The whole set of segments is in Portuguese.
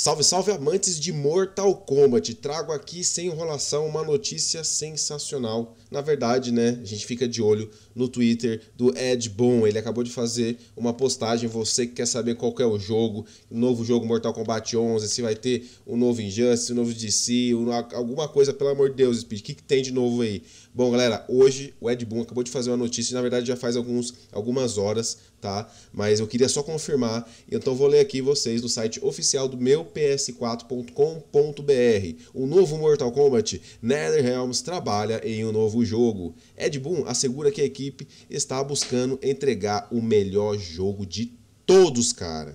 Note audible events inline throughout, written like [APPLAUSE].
Salve, salve amantes de Mortal Kombat! Trago aqui sem enrolação uma notícia sensacional. Na verdade, né? A gente fica de olho no Twitter do Ed Boon. Ele acabou de fazer uma postagem. Você que quer saber qual é o jogo, o novo jogo Mortal Kombat 11, se vai ter o um novo Injustice, o um novo DC, alguma coisa, pelo amor de Deus, Speed. O que, que tem de novo aí? Bom, galera, hoje o Ed Boon acabou de fazer uma notícia, na verdade já faz alguns, algumas horas, tá? Mas eu queria só confirmar, então vou ler aqui vocês no site oficial do meu ps4.com.br. O novo Mortal Kombat NetherRealms trabalha em um novo jogo. Ed Boon assegura que a equipe está buscando entregar o melhor jogo de todos, cara.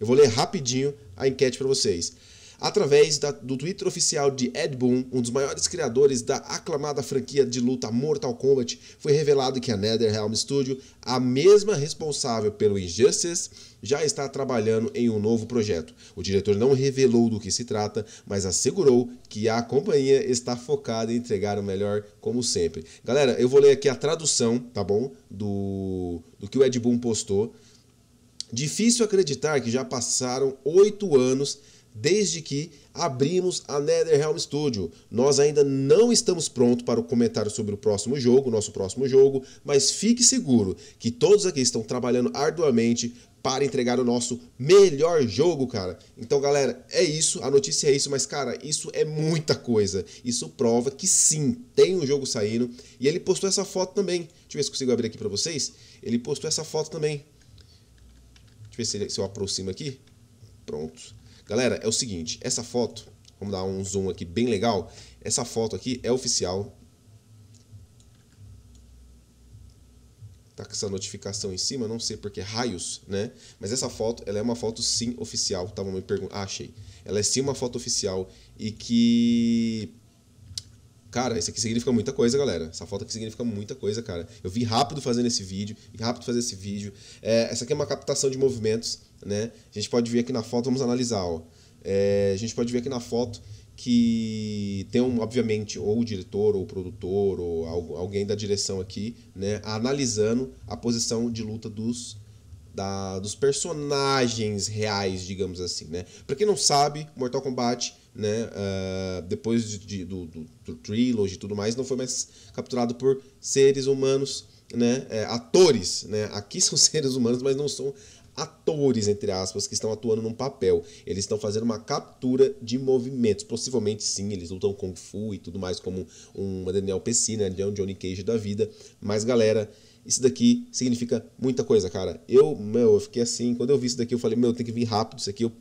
Eu vou ler rapidinho a enquete para vocês através da, do Twitter oficial de Ed Boon, um dos maiores criadores da aclamada franquia de luta Mortal Kombat, foi revelado que a NetherRealm Studio, a mesma responsável pelo Injustice, já está trabalhando em um novo projeto. O diretor não revelou do que se trata, mas assegurou que a companhia está focada em entregar o melhor, como sempre. Galera, eu vou ler aqui a tradução, tá bom? Do, do que o Ed Boon postou. Difícil acreditar que já passaram oito anos desde que abrimos a NetherRealm Studio. Nós ainda não estamos prontos para o comentário sobre o próximo jogo, nosso próximo jogo, mas fique seguro que todos aqui estão trabalhando arduamente para entregar o nosso melhor jogo, cara. Então, galera, é isso, a notícia é isso, mas cara, isso é muita coisa. Isso prova que sim, tem um jogo saindo e ele postou essa foto também. Deixa eu ver se consigo abrir aqui para vocês. Ele postou essa foto também. Deixa eu ver se, se eu aproximo aqui. Pronto. Galera, é o seguinte, essa foto, vamos dar um zoom aqui bem legal, essa foto aqui é oficial. Tá com essa notificação em cima, não sei porque raios, né? Mas essa foto, ela é uma foto sim oficial, tava tá? me perguntando, ah, achei. Ela é sim uma foto oficial e que Cara, isso aqui significa muita coisa, galera. Essa foto aqui significa muita coisa, cara. Eu vi rápido fazendo esse vídeo, vi rápido fazer esse vídeo. É, essa aqui é uma captação de movimentos né? A gente pode ver aqui na foto, vamos analisar. Ó. É, a gente pode ver aqui na foto que tem, um, obviamente, ou o diretor, ou o produtor, ou alguém da direção aqui, né, analisando a posição de luta dos, da, dos personagens reais, digamos assim, né. Pra quem não sabe, Mortal Kombat, né, uh, depois de, de, do, do, do Trilogy e tudo mais, não foi mais capturado por seres humanos, né, é, atores, né, aqui [LAUGHS] são seres humanos, mas não são atores, entre aspas, que estão atuando num papel. Eles estão fazendo uma captura de movimentos. Possivelmente, sim, eles lutam Kung Fu e tudo mais, como uma Daniel Pessina, né? É um Johnny Cage da vida. Mas, galera, isso daqui significa muita coisa, cara. Eu, meu, eu fiquei assim, quando eu vi isso daqui, eu falei, meu, tem que vir rápido isso aqui. Eu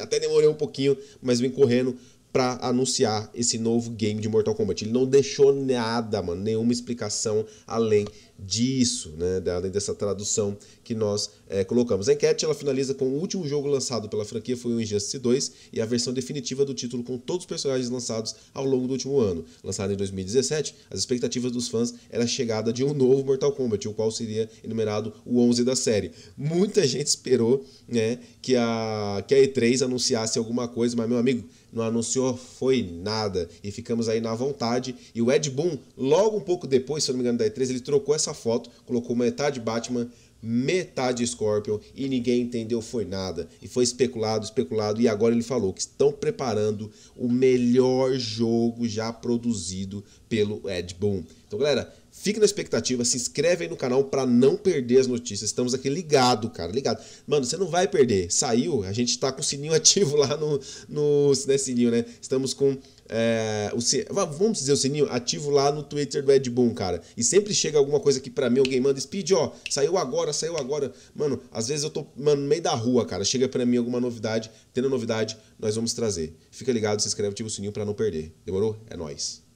até demorei um pouquinho, mas vim correndo para anunciar esse novo game de Mortal Kombat. Ele não deixou nada, mano, nenhuma explicação além disso, né? Além dessa tradução que nós é, colocamos. A enquete ela finaliza com o último jogo lançado pela franquia foi o Injustice 2 e a versão definitiva do título com todos os personagens lançados ao longo do último ano. Lançado em 2017, as expectativas dos fãs era a chegada de um novo Mortal Kombat, o qual seria enumerado o 11 da série. Muita gente esperou, né, que a que a E3 anunciasse alguma coisa, mas meu amigo, não anunciou senhor foi nada. E ficamos aí na vontade. E o Ed Boon, logo um pouco depois, se eu não me engano, da E3, ele trocou essa foto, colocou metade Batman, metade Scorpion, e ninguém entendeu foi nada. E foi especulado, especulado, e agora ele falou que estão preparando o melhor jogo já produzido pelo Ed Boon. Então, galera, Fique na expectativa, se inscreve aí no canal para não perder as notícias. Estamos aqui ligado, cara, ligado. Mano, você não vai perder. Saiu, a gente tá com o sininho [LAUGHS] ativo lá no, no né, sininho, né? Estamos com é, o, vamos dizer o sininho ativo lá no Twitter do Ed Boon, cara. E sempre chega alguma coisa aqui para mim, alguém manda Speed, ó, saiu agora, saiu agora. Mano, às vezes eu tô, mano, no meio da rua, cara. Chega para mim alguma novidade, tendo novidade, nós vamos trazer. Fica ligado, se inscreve, ativa o sininho para não perder. Demorou? É nós.